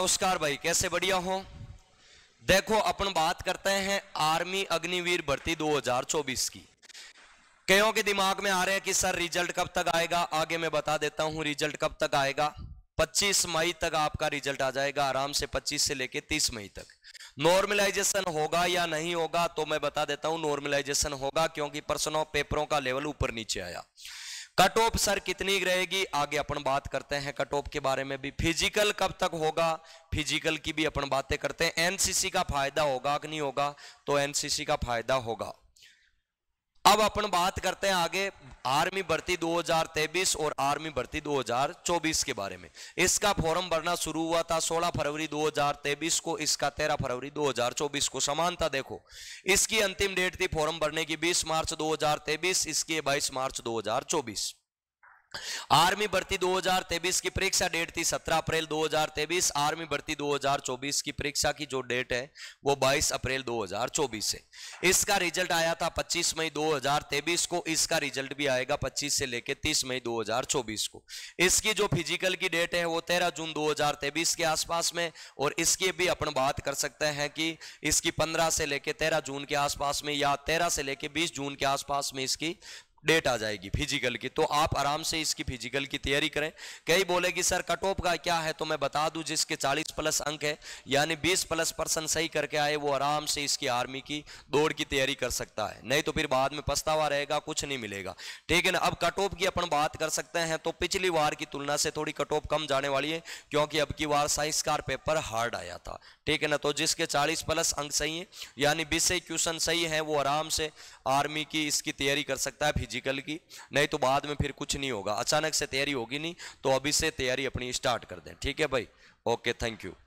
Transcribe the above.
नमस्कार भाई कैसे बढ़िया हो देखो अपन बात करते हैं आर्मी अग्निवीर भर्ती 2024 की कईयों के दिमाग में आ रहे हैं कि सर रिजल्ट कब तक आएगा आगे मैं बता देता हूं रिजल्ट कब तक आएगा 25 मई तक आपका रिजल्ट आ जाएगा आराम से 25 से लेके 30 मई तक नॉर्मलाइजेशन होगा या नहीं होगा तो मैं बता देता हूं नॉर्मलाइजेशन होगा क्योंकि ऑफ पेपरों का लेवल ऊपर नीचे आया कट ऑफ सर कितनी रहेगी आगे अपन बात करते हैं कट ऑफ के बारे में भी फिजिकल कब तक होगा फिजिकल की भी अपन बातें करते हैं एनसीसी का फायदा होगा कि नहीं होगा तो एनसीसी का फायदा होगा अब अपन बात करते हैं आगे आर्मी भर्ती 2023 और आर्मी भर्ती 2024 के बारे में इसका फॉर्म भरना शुरू हुआ था 16 फरवरी 2023 को इसका 13 फरवरी 2024 को समानता देखो इसकी अंतिम डेट थी फॉर्म भरने की 20 मार्च 2023 इसकी 22 मार्च 2024 आर्मी भर्ती 2023 की परीक्षा डेट थी 17 अप्रैल 2023 आर्मी भर्ती 2024 की परीक्षा की जो डेट है वो 22 अप्रैल 2024 है इसका रिजल्ट आया था 25 मई 2023 को इसका रिजल्ट भी आएगा 25 से लेकर 30 मई 2024 को इसकी जो फिजिकल की डेट है वो 13 जून 2023 के आसपास में और इसकी भी अपन बात कर सकते हैं कि इसकी पंद्रह से लेकर तेरह जून के आसपास में या तेरह से लेकर बीस जून के आसपास में इसकी डेट आ जाएगी फिजिकल की तो आप आराम से इसकी फिजिकल की तैयारी करें कई बोले कि सर कट ऑफ का क्या है तो मैं बता दूं जिसके 40 प्लस अंक है यानी 20 प्लस परसेंट सही करके आए वो आराम से इसकी आर्मी की दौड़ की तैयारी कर सकता है नहीं तो फिर बाद में पछतावा रहेगा कुछ नहीं मिलेगा ठीक है ना अब कट ऑफ की अपन बात कर सकते हैं तो पिछली बार की तुलना से थोड़ी कट ऑफ कम जाने वाली है क्योंकि अब की बार साइंस कार पेपर हार्ड आया था ठीक है ना तो जिसके चालीस प्लस अंक सही है यानी बीस क्वेश्चन सही है वो आराम से आर्मी की इसकी तैयारी कर सकता है फिजिकल की नहीं तो बाद में फिर कुछ नहीं होगा अचानक से तैयारी होगी नहीं तो अभी से तैयारी अपनी स्टार्ट कर दें ठीक है भाई ओके थैंक यू